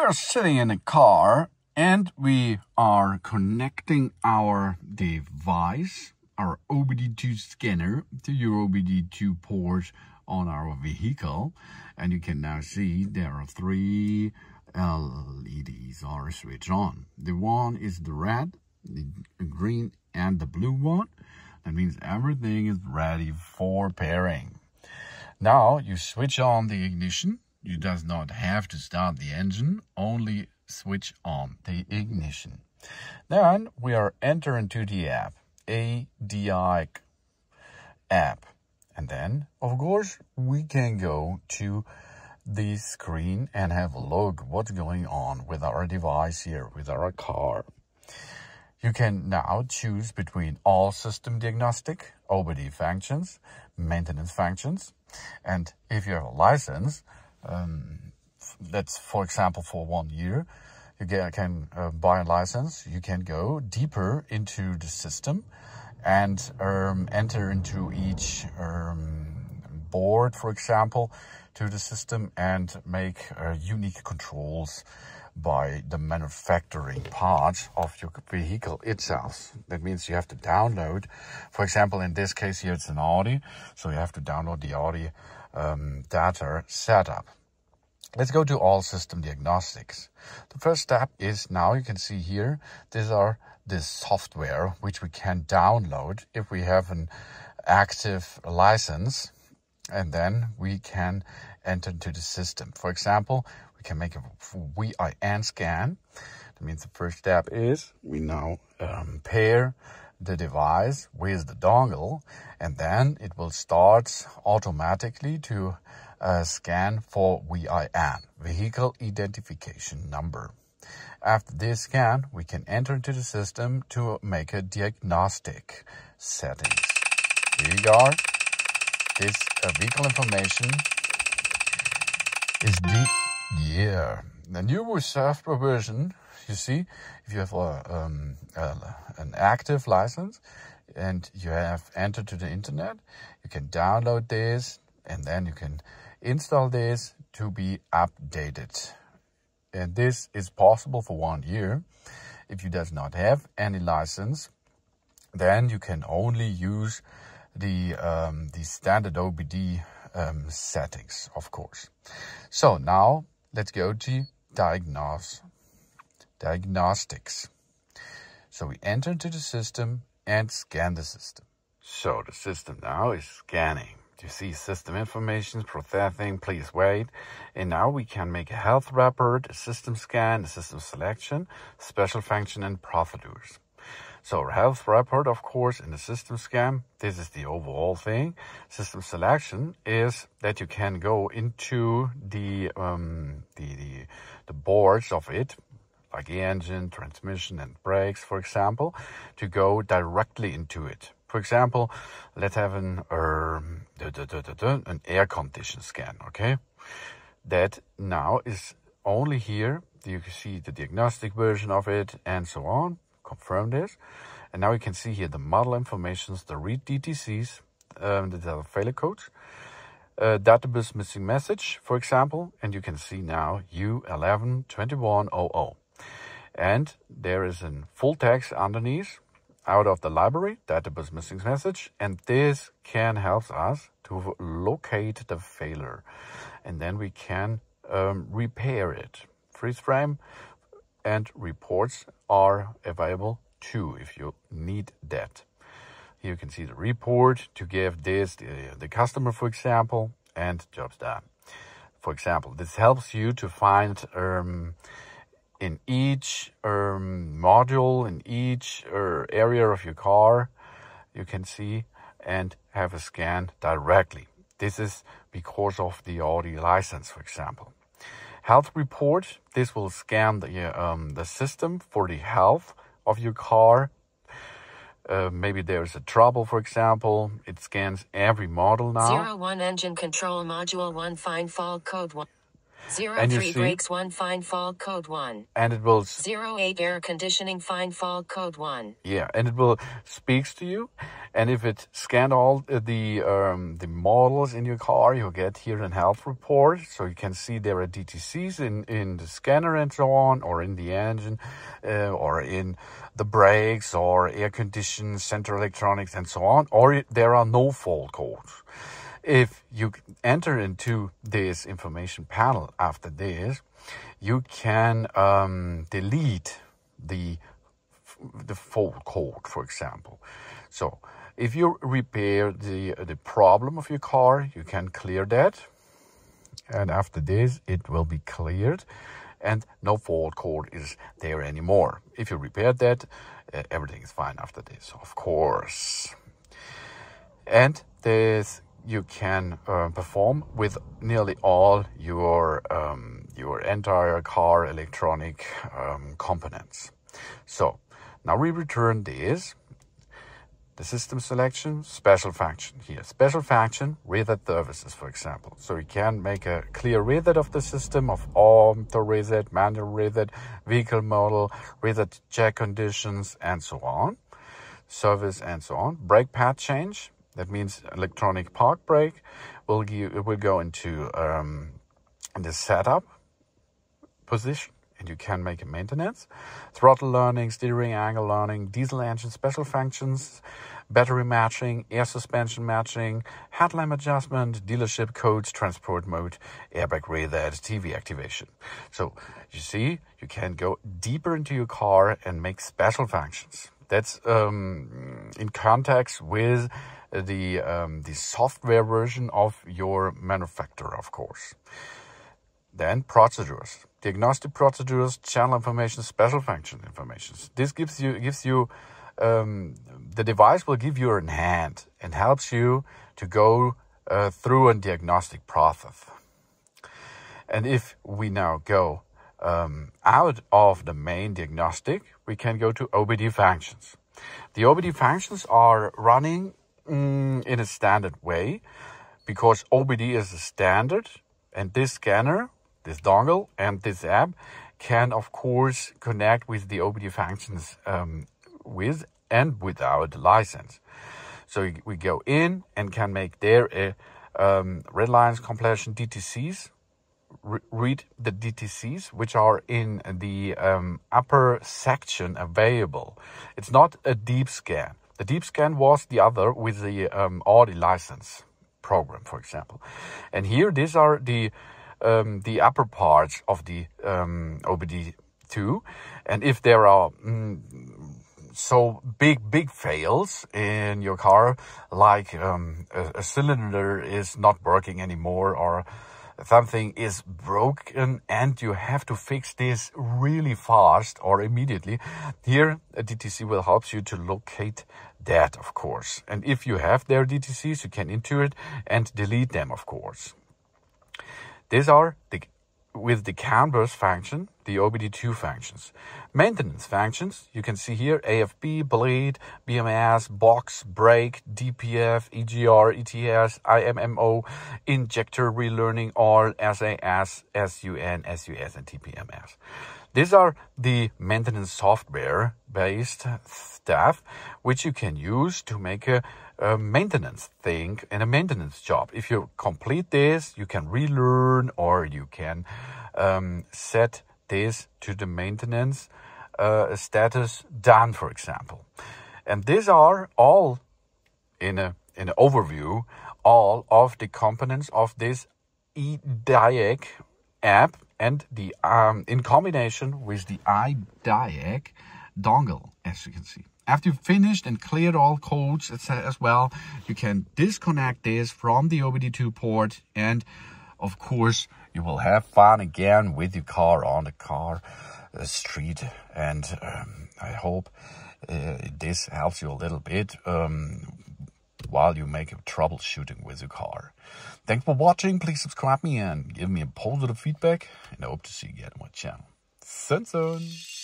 we're sitting in a car and we are connecting our device, our OBD2 scanner, to your OBD2 port on our vehicle. And you can now see there are three LEDs are switched on. The one is the red, the green, and the blue one. That means everything is ready for pairing. Now you switch on the ignition you does not have to start the engine, only switch on the ignition. Then we are entering to the app, ADI app. And then, of course, we can go to the screen and have a look what's going on with our device here, with our car. You can now choose between all system diagnostic, OBD functions, maintenance functions, and if you have a license, um, that's for example for one year, you get, can uh, buy a license, you can go deeper into the system and um, enter into each um, board, for example, to the system and make uh, unique controls by the manufacturing part of your vehicle itself. That means you have to download, for example, in this case here, it's an Audi. So you have to download the Audi um, data setup. Let's go to all system diagnostics. The first step is now you can see here, these are the software which we can download if we have an active license and then we can enter into the system. For example, we can make a VIN scan. That means the first step is we now um, pair the device with the dongle and then it will start automatically to uh, scan for VIN, Vehicle Identification Number. After this scan, we can enter into the system to make a diagnostic settings. Here you are. This uh, vehicle information is the year. The newer software version you see, if you have a, uh, um, a, uh, an active license and you have entered to the internet, you can download this and then you can install this to be updated. And this is possible for one year. If you does not have any license, then you can only use the, um, the standard OBD um, settings, of course. So now let's go to diagnose diagnostics. So we enter into the system and scan the system. So the system now is scanning. You see system information, processing, please wait. And now we can make a health report, a system scan, a system selection, special function and procedures. So our health report, of course, in the system scan, this is the overall thing. System selection is that you can go into the, um, the, the, the boards of it like engine, transmission, and brakes, for example, to go directly into it. For example, let's have an, um, an air condition scan, okay? That now is only here. You can see the diagnostic version of it and so on. Confirm this. And now you can see here the model informations, the read DTCs, um, the failure codes, uh, database missing message, for example, and you can see now U112100. And there is a full text underneath out of the library database missing message. And this can help us to locate the failure. And then we can um, repair it. Freeze frame and reports are available too if you need that. Here you can see the report to give this the, uh, the customer, for example, and jobs done. For example, this helps you to find um, in each um, module, in each uh, area of your car, you can see and have a scan directly. This is because of the Audi license, for example. Health report, this will scan the, uh, um, the system for the health of your car. Uh, maybe there's a trouble, for example. It scans every model now. Zero 01 engine control module 1 find fault code 1. Zero and three brakes one fine fall code one. And it will zero eight air conditioning fine fall code one. Yeah, and it will speaks to you, and if it scanned all uh, the um, the models in your car, you get here an health report, so you can see there are DTCs in in the scanner and so on, or in the engine, uh, or in the brakes, or air condition, center electronics, and so on. Or there are no fault codes if you enter into this information panel after this, you can um, delete the the fault code, for example. So if you repair the the problem of your car, you can clear that, and after this, it will be cleared. And no fault code is there anymore. If you repair that, uh, everything is fine after this, of course. And this you can uh, perform with nearly all your um, your entire car electronic um, components. So now we return this the system selection, special function here. Special function, reset services, for example. So you can make a clear reset of the system of auto reset, manual reset, vehicle model, reset check conditions, and so on. Service and so on. Brake pad change. That means electronic park brake will give, will go into um, the setup position and you can make a maintenance. Throttle learning, steering angle learning, diesel engine special functions, battery matching, air suspension matching, headlamp adjustment, dealership codes, transport mode, airbag radar, TV activation. So you see, you can go deeper into your car and make special functions. That's um, in context with the, um, the software version of your manufacturer, of course. Then procedures, diagnostic procedures, channel information, special function information. This gives you, gives you um, the device will give you in hand and helps you to go uh, through a diagnostic process. And if we now go um, out of the main diagnostic, we can go to OBD functions. The OBD functions are running mm, in a standard way because OBD is a standard and this scanner, this dongle and this app can of course connect with the OBD functions um, with and without license. So we go in and can make there a um, red lines compilation DTCs, read the DTCs, which are in the um, upper section available. It's not a deep scan. The deep scan was the other with the um, Audi license program, for example. And here, these are the um, the upper parts of the um, OBD2. And if there are mm, so big, big fails in your car, like um, a, a, cylinder is not working anymore or something is broken and you have to fix this really fast or immediately, here a DTC will help you to locate that, of course. And if you have their DTCs, you can intuit and delete them, of course. These are the, with the canvas function, the OBD2 functions. Maintenance functions, you can see here AFB, bleed, BMS, box, break, DPF, EGR, ETS, IMMO, injector relearning, all SAS, SUN, SUS, and TPMS. These are the maintenance software based stuff which you can use to make a, a, maintenance thing and a maintenance job. If you complete this, you can relearn or you can um, set this to the maintenance uh, status done, for example. And these are all in a in an overview all of the components of this eDiag app and the um, in combination with the iDiag dongle, as you can see. After you've finished and cleared all codes as well, you can disconnect this from the OBD2 port and, of course, you will have fun again with your car on the car uh, street. And um, I hope uh, this helps you a little bit um, while you make a troubleshooting with your car. Thanks for watching. Please subscribe me and give me a positive feedback. And I hope to see you again on my channel. Soon soon.